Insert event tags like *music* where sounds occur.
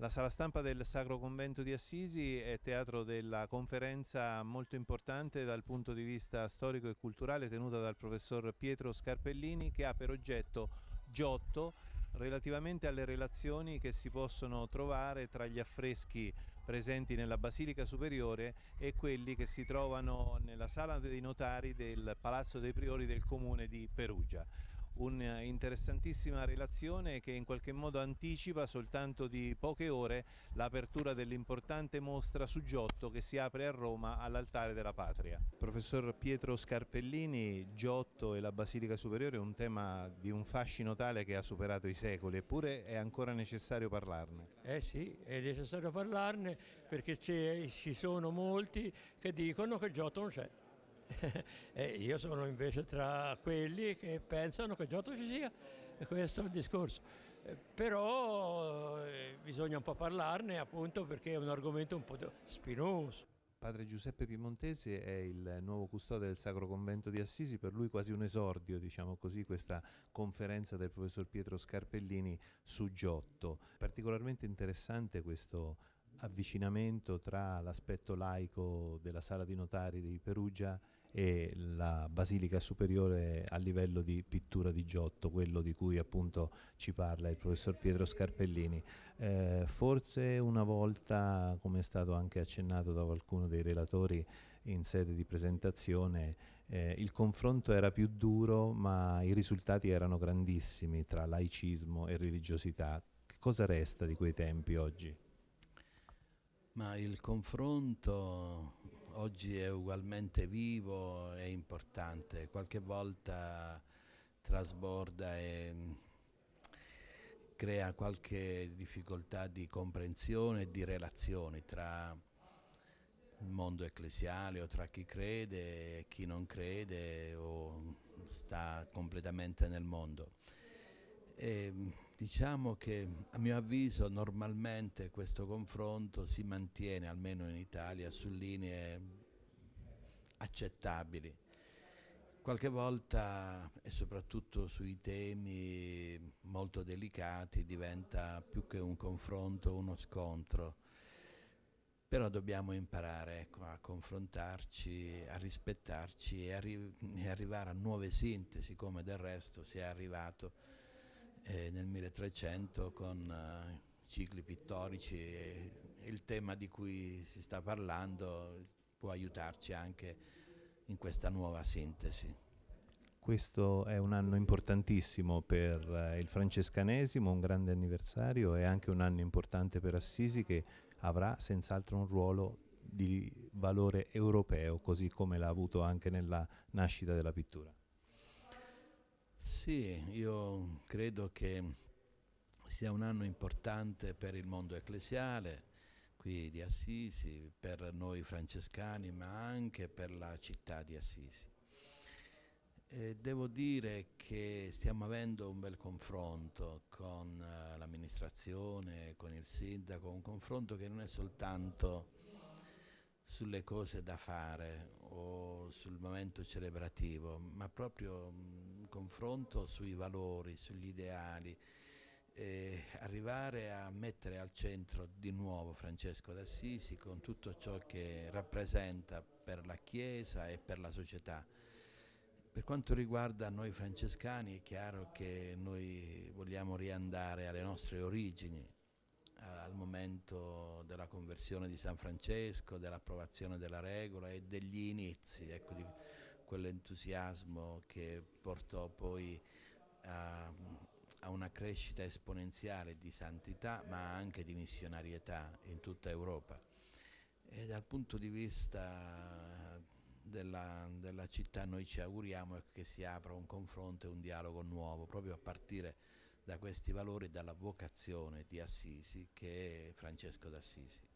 La sala stampa del Sacro Convento di Assisi è teatro della conferenza molto importante dal punto di vista storico e culturale tenuta dal professor Pietro Scarpellini che ha per oggetto Giotto relativamente alle relazioni che si possono trovare tra gli affreschi presenti nella Basilica Superiore e quelli che si trovano nella sala dei notari del Palazzo dei Priori del comune di Perugia un'interessantissima relazione che in qualche modo anticipa soltanto di poche ore l'apertura dell'importante mostra su Giotto che si apre a Roma all'Altare della Patria. Professor Pietro Scarpellini, Giotto e la Basilica Superiore è un tema di un fascino tale che ha superato i secoli, eppure è ancora necessario parlarne. Eh sì, è necessario parlarne perché ci sono molti che dicono che Giotto non c'è. *laughs* e io sono invece tra quelli che pensano che Giotto ci sia, e questo è il discorso. Eh, però eh, bisogna un po' parlarne appunto perché è un argomento un po' spinoso. Padre Giuseppe Piemontesi è il nuovo custode del Sacro Convento di Assisi, per lui quasi un esordio, diciamo così, questa conferenza del professor Pietro Scarpellini su Giotto. Particolarmente interessante questo avvicinamento tra l'aspetto laico della sala di notari di Perugia e la basilica superiore a livello di pittura di Giotto, quello di cui appunto ci parla il professor Pietro Scarpellini. Eh, forse una volta, come è stato anche accennato da qualcuno dei relatori in sede di presentazione, eh, il confronto era più duro ma i risultati erano grandissimi tra laicismo e religiosità. cosa resta di quei tempi oggi? Ma il confronto oggi è ugualmente vivo e importante, qualche volta trasborda e mm, crea qualche difficoltà di comprensione e di relazioni tra il mondo ecclesiale o tra chi crede e chi non crede o sta completamente nel mondo. E ehm, diciamo che a mio avviso normalmente questo confronto si mantiene, almeno in Italia, su linee accettabili. Qualche volta e soprattutto sui temi molto delicati diventa più che un confronto uno scontro, però dobbiamo imparare ecco, a confrontarci, a rispettarci e, arri e arrivare a nuove sintesi come del resto si è arrivato eh, nel 1300 con eh, cicli pittorici e il tema di cui si sta parlando può aiutarci anche in questa nuova sintesi. Questo è un anno importantissimo per eh, il francescanesimo, un grande anniversario e anche un anno importante per Assisi che avrà senz'altro un ruolo di valore europeo, così come l'ha avuto anche nella nascita della pittura. Sì, io credo che sia un anno importante per il mondo ecclesiale, qui di Assisi, per noi francescani, ma anche per la città di Assisi. E devo dire che stiamo avendo un bel confronto con eh, l'amministrazione, con il sindaco, un confronto che non è soltanto sulle cose da fare o sul momento celebrativo, ma proprio un confronto sui valori, sugli ideali, e arrivare a mettere al centro di nuovo Francesco d'Assisi con tutto ciò che rappresenta per la Chiesa e per la società. Per quanto riguarda noi francescani è chiaro che noi vogliamo riandare alle nostre origini, al momento della conversione di San Francesco, dell'approvazione della regola e degli inizi, ecco, di quell'entusiasmo che portò poi a, a una crescita esponenziale di santità ma anche di missionarietà in tutta Europa. E dal punto di vista della, della città noi ci auguriamo che si apra un confronto e un dialogo nuovo proprio a partire da questi valori, dalla vocazione di Assisi che è Francesco d'Assisi.